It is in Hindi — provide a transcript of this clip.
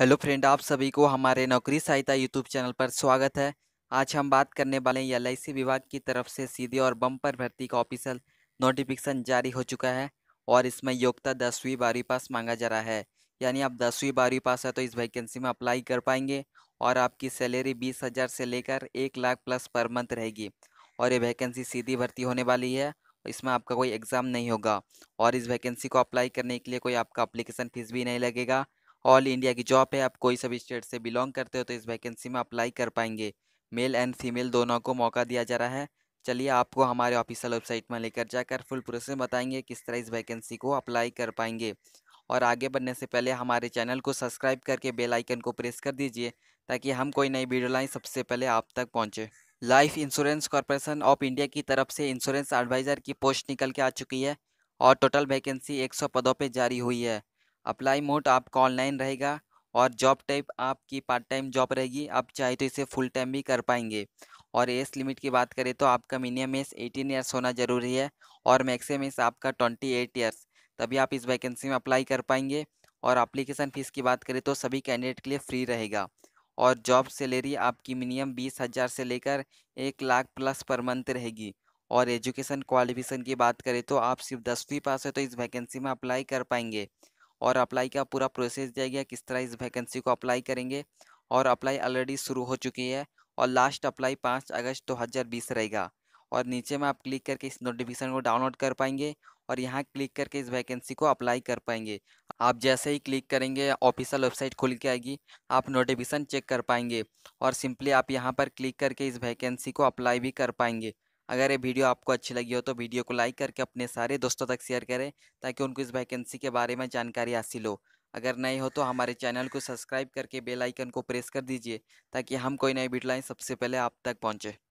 हेलो फ्रेंड आप सभी को हमारे नौकरी सहायता यूट्यूब चैनल पर स्वागत है आज हम बात करने वाले हैं एल विभाग की तरफ से सीधे और बम्पर भर्ती का ऑफिशियल नोटिफिकेशन जारी हो चुका है और इसमें योग्यता दसवीं बारहवीं पास मांगा जा रहा है यानी आप दसवीं बारहवीं पास है तो इस वैकेंसी में अप्लाई कर पाएंगे और आपकी सैलरी बीस हज़ार से लेकर एक लाख प्लस पर मंथ रहेगी और ये वैकेंसी सीधी भर्ती होने वाली है इसमें आपका कोई एग्ज़ाम नहीं होगा और इस वैकेंसी को अप्लाई करने के लिए कोई आपका अप्लीकेशन फ़ीस भी नहीं लगेगा ऑल इंडिया की जॉब है आप कोई सभी स्टेट से बिलोंग करते हो तो इस वैकेंसी में अप्लाई कर पाएंगे मेल एंड फीमेल दोनों को मौका दिया जा रहा है चलिए आपको हमारे ऑफिशियल वेबसाइट में लेकर जाकर फुल प्रोसेस बताएंगे किस तरह इस वैकेंसी को अप्लाई कर पाएंगे और आगे बढ़ने से पहले हमारे चैनल को सब्सक्राइब करके बेल आइकन को प्रेस कर दीजिए ताकि हम कोई नई वीडियो लाएँ सबसे पहले आप तक पहुँचे Life Insurance Corporation of India की तरफ से इंश्योरेंस एडवाइज़र की पोस्ट निकल के आ चुकी है और टोटल वैकेंसी एक पदों पर जारी हुई है अप्लाई मोड आपका ऑनलाइन रहेगा और जॉब टाइप आपकी पार्ट टाइम जॉब रहेगी आप चाहे तो इसे फुल टाइम भी कर पाएंगे और एज लिमिट की बात करें तो आपका मिनिमम एज एटीन ईयर्स होना जरूरी है और मैक्सिमम एज आपका ट्वेंटी एट ईयर्स तभी आप इस वैकेंसी में अप्लाई कर पाएंगे और अप्लीकेशन फ़ीस की बात करें तो सभी कैंडिडेट के लिए फ्री रहेगा और जॉब सैलरी आपकी मिनिमम बीस हज़ार से लेकर एक लाख प्लस पर मंथ रहेगी और एजुकेशन क्वालिफिकेशन की बात करें तो आप सिर्फ दसवीं पास है तो इस वैकेंसी में अप्लाई कर पाएंगे और अप्लाई का पूरा प्रोसेस दिया गया किस तरह इस वैकेंसी को अप्लाई करेंगे और अप्लाई ऑलरेडी शुरू हो चुकी है और लास्ट अप्लाई पाँच अगस्त दो हज़ार बीस रहेगा और नीचे में आप क्लिक करके इस नोटिफिकेशन को डाउनलोड कर पाएंगे और यहाँ क्लिक करके इस वैकेंसी को अप्लाई कर पाएंगे आप जैसे ही क्लिक करेंगे ऑफिशियल वेबसाइट खुल के आएगी आप नोटिफिकेशन चेक कर पाएंगे और सिंपली आप यहाँ पर क्लिक करके इस वैकेंसी को अप्लाई भी कर पाएंगे अगर ये वीडियो आपको अच्छी लगी हो तो वीडियो को लाइक करके अपने सारे दोस्तों तक शेयर करें ताकि उनको इस वैकेंसी के बारे में जानकारी हासिल हो अगर नए हो तो हमारे चैनल को सब्सक्राइब करके बेल आइकन को प्रेस कर दीजिए ताकि हम कोई नई वीडियो लाएँ सबसे पहले आप तक पहुँचे